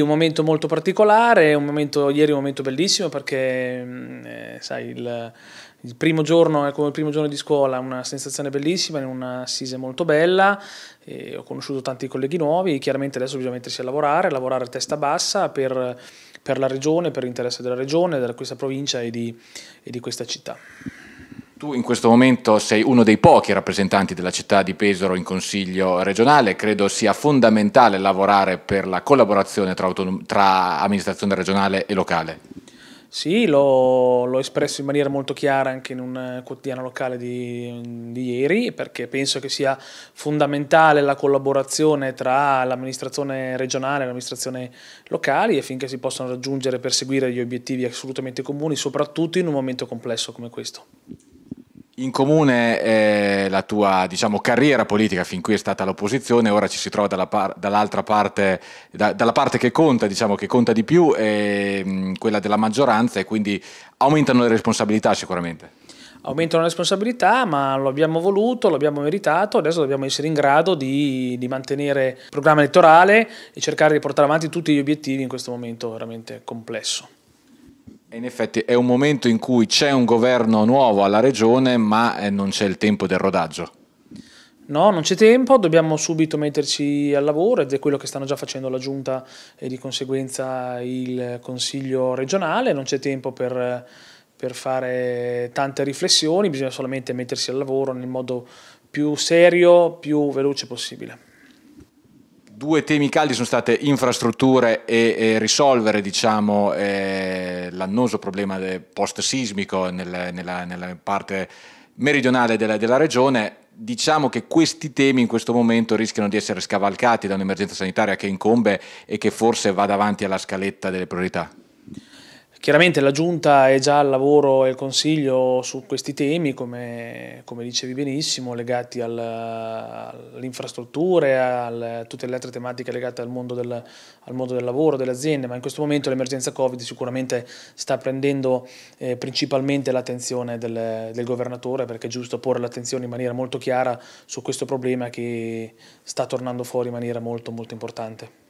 Un momento molto particolare, un momento, ieri un momento bellissimo perché mm, eh, sai, il, il, primo giorno è come il primo giorno di scuola, una sensazione bellissima, in una sise molto bella, eh, ho conosciuto tanti colleghi nuovi, chiaramente adesso bisogna mettersi a lavorare, lavorare a testa bassa per, per la regione, per l'interesse della regione, della questa provincia e di, e di questa città. Tu in questo momento sei uno dei pochi rappresentanti della città di Pesaro in consiglio regionale, credo sia fondamentale lavorare per la collaborazione tra, tra amministrazione regionale e locale. Sì, l'ho espresso in maniera molto chiara anche in un eh, quotidiano locale di, di ieri perché penso che sia fondamentale la collaborazione tra l'amministrazione regionale e l'amministrazione locale affinché si possano raggiungere e perseguire gli obiettivi assolutamente comuni, soprattutto in un momento complesso come questo in comune eh, la tua diciamo, carriera politica fin qui è stata l'opposizione, ora ci si trova dalla par- dall'altra parte, da- dalla parte che conta, diciamo, che conta di più, è, mm, quella della maggioranza e quindi aumentano le responsabilità sicuramente. Aumentano le responsabilità, ma lo abbiamo voluto, lo abbiamo meritato, adesso dobbiamo essere in grado di, di mantenere il programma elettorale e cercare di portare avanti tutti gli obiettivi in questo momento veramente complesso. In effetti è un momento in cui c'è un governo nuovo alla regione ma eh, non c'è il tempo del rodaggio. No, non c'è tempo, dobbiamo subito metterci al lavoro ed è quello che stanno già facendo la Giunta e di conseguenza il Consiglio regionale, non c'è tempo per, per fare tante riflessioni, bisogna solamente mettersi al lavoro nel modo più serio, più veloce possibile due temi caldi sono state infrastrutture e, e risolvere diciamo, eh, l'annoso problema post-sismico nel, nella, nella, parte meridionale della, della regione, diciamo che questi temi in questo momento rischiano di essere scavalcati da un'emergenza sanitaria che incombe e che forse va davanti alla scaletta delle priorità. Chiaramente la Giunta è già al lavoro e al Consiglio su questi temi, come, come dicevi benissimo, legati al, alle infrastrutture, a tutte le altre tematiche legate al mondo del, al mondo del lavoro, delle aziende, ma in questo momento l'emergenza Covid sicuramente sta prendendo eh, principalmente l'attenzione del, del, governatore perché è giusto porre l'attenzione in maniera molto chiara su questo problema che sta tornando fuori in maniera molto, molto importante.